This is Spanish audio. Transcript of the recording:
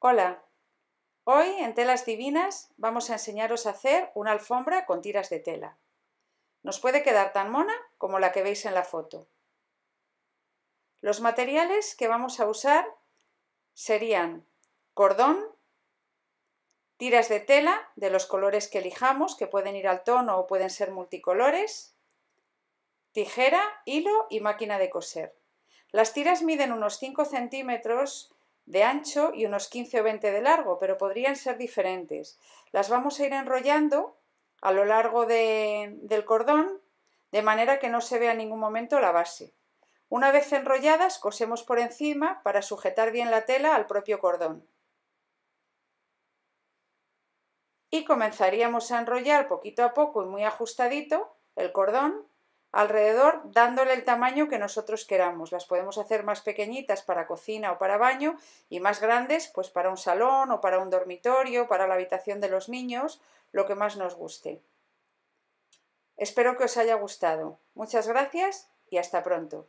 Hola, hoy en Telas Divinas vamos a enseñaros a hacer una alfombra con tiras de tela. Nos puede quedar tan mona como la que veis en la foto. Los materiales que vamos a usar serían cordón, tiras de tela de los colores que elijamos, que pueden ir al tono o pueden ser multicolores, tijera, hilo y máquina de coser. Las tiras miden unos 5 centímetros de ancho y unos 15 o 20 de largo, pero podrían ser diferentes. Las vamos a ir enrollando a lo largo del cordón de manera que no se vea en ningún momento la base. Una vez enrolladas, cosemos por encima para sujetar bien la tela al propio cordón. Y comenzaríamos a enrollar poquito a poco y muy ajustadito el cordón alrededor dándole el tamaño que nosotros queramos. Las podemos hacer más pequeñitas para cocina o para baño y más grandes pues para un salón o para un dormitorio, para la habitación de los niños, lo que más nos guste. Espero que os haya gustado. Muchas gracias y hasta pronto.